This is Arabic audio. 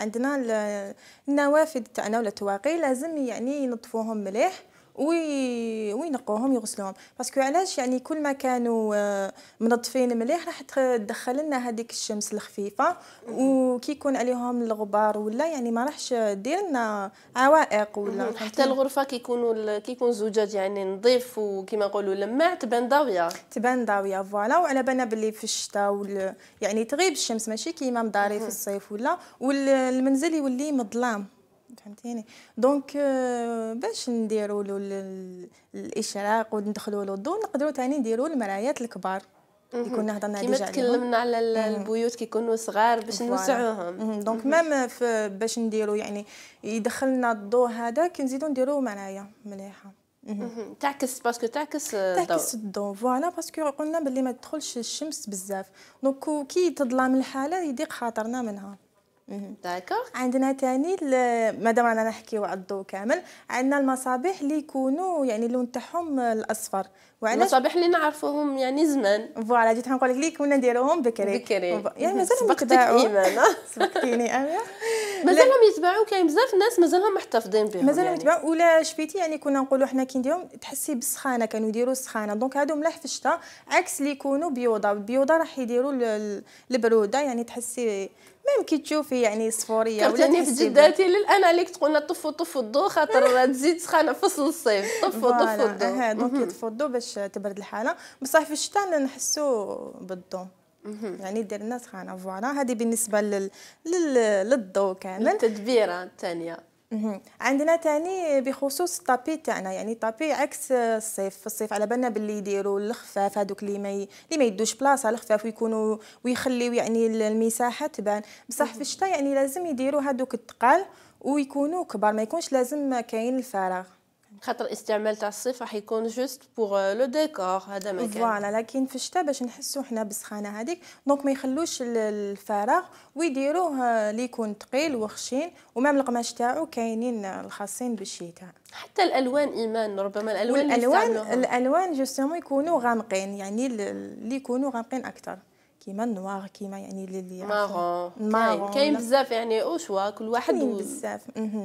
عندنا النوافذ تاعنا ولا التواقي لازم يعني ينظفوهم مليح وينقوهم يغسلوهم باسكو علاش يعني كل ما كانوا آه، منظفين مليح راح تدخل لنا هذيك الشمس الخفيفه وكي يكون عليهم الغبار ولا يعني ما راحش دير لنا عوائق ولا حتى الغرفه كيكونوا كيكون الزجاج يعني نظيف وكما نقولوا لماع تبان ضاويه تبان ضاويه فوالا وعلى بالنا باللي في الشتاء يعني تغيب الشمس ماشي كيما مداري في الصيف ولا والمنزل يولي مظلام فهمتيني دونك آه، باش نديروا له الاشراق وندخلوا له الضوء نقدروا ثاني نديروا المرايات الكبار كنا هضرنا ديجا كيما تكلمنا على البيوت كيكونوا صغار باش نوسعوهم دونك ميم باش نديروا يعني يدخلنا الضوء هذا كي نديروا مرايا مليحه تعكس باسكو تعكس الضوء تعكس الضوء فوالا باسكو قلنا باللي ما تدخلش الشمس بزاف دونك كي تظلم الحاله يضيق خاطرنا منها داكوغ عندنا تاني مادام رانا نحكيو على الضو كامل عندنا المصابيح اللي يكونوا يعني اللون تاعهم الاصفر وعلاش المصابيح اللي نعرفوهم يعني زمان فوالا جيت نقول لك كنا نديروهم بكري بكري يعني مازال سبقتك ايمان سبقتيني انا مازالهم يتباعوا كاين بزاف الناس مازالهم محتفظين بهم مازالهم يعني. يتباعوا يعني. ولا شفتي يعني كنا نقولوا حنا كي نديرهم تحسي بالسخانه كانوا يديروا السخانه دونك هادو ملاح في الشتاء عكس اللي يكونوا بيوضه بيوضه راح يديروا البروده يعني تحسي ميم كي تشوفي يعني صفوريه ولا تحسي جداتي للان عليك تقولنا طفوا طفوا الضو خاطر تزيد سخانه فصل الصيف طفوا طفوا الضو دونك يطفوا الضو باش تبرد الحاله بصح في الشتاء نحسوا بالضو يعني دير الناس خانة فوالا هذه بالنسبه لل... لل... للضو كامل يعني. التدبيره الثانيه عندنا تاني بخصوص الطابي تاعنا يعني طابي عكس الصيف في الصيف على بالنا باللي يديروا الخفاف هذوك اللي ما اللي ما يدوش بلاصه الخفاف ويكونوا ويخليوا يعني المساحه تبان بصح في الشتاء يعني لازم يديروا هذوك الثقال ويكونوا كبار ما يكونش لازم كاين الفراغ خاطر استعمال تاع الصيف راح يكون جوست بوغ لو ديكور هذا ما كان فوالا لكن في الشتاء باش نحسوا حنا بالسخانه هذيك دونك ما يخلوش الفراغ ويديروه euh, اللي يكون ثقيل وخشين ومام القماش تاعو كاينين الخاصين بالشتاء حتى الالوان ايمان ربما الالوان الالوان الالوان جوستومون يكونوا غامقين يعني اللي يكونوا غامقين اكثر كيما النوار كيما يعني اللي مارون كاين بزاف يعني او شوا كل واحد كاين بزاف